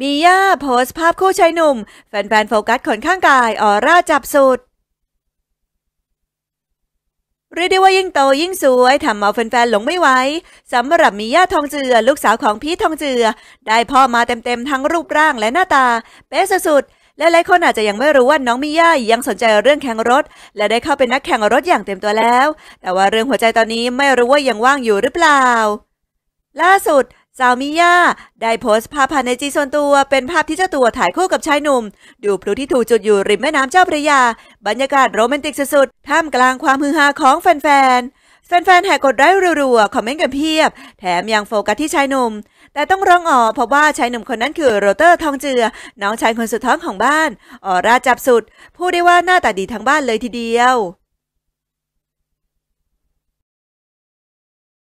มีย่าโพสต์ภาพคู่ชายหนุ่ม แฟนๆโฟกัสขนข้างกายออร่าจับสุดเรียกได้ว่ายิ่งโตยิ่งสวยทำเอาแฟนๆหลงไม่ไหวสำหรับมีย่าทองเจือลูกสาวของพี่ทองเจือ ได้พ่อมาเต็มๆ ทั้งรูปร่างและหน้าตา เป๊ะสุดๆและหลายคนอาจจะยังไม่รู้ว่าน้องมิย่ายังสนใจเรื่องแข่งรถ และได้เข้าเป็นนักแข่งรถอย่างเต็มตัวแล้ว แต่ว่าเรื่องหัวใจตอนนี้ไม่รู้ว่ายังว่างอยู่หรือเปล่า ล่าสุดสาวมิยาได้โพสต์ภาพภายในจีส่วนตัวเป็นภาพที่เจ้าตัวถ่ายคู่กับชายหนุ่ม ดูพลุที่ถูกจุดอยู่ริมแม่น้ำเจ้าพระยา บรรยากาศโรแมนติกสุดๆท่ามกลางความฮือฮาของแฟนๆแฟนๆแห่กดไลค์รัวๆ คอมเมนต์กันเพียบ แถมยังโฟกัสที่ชายหนุ่ม แต่ต้องร้องอ๋อเพราะว่าชายหนุ่มคนนั้นคือโรเตอร์ทองเจือน้องชายคนสุดท้องของบ้าน ออร่าจับสุดพูดได้ว่าหน้าตาดีทั้งบ้านเลยทีเดียว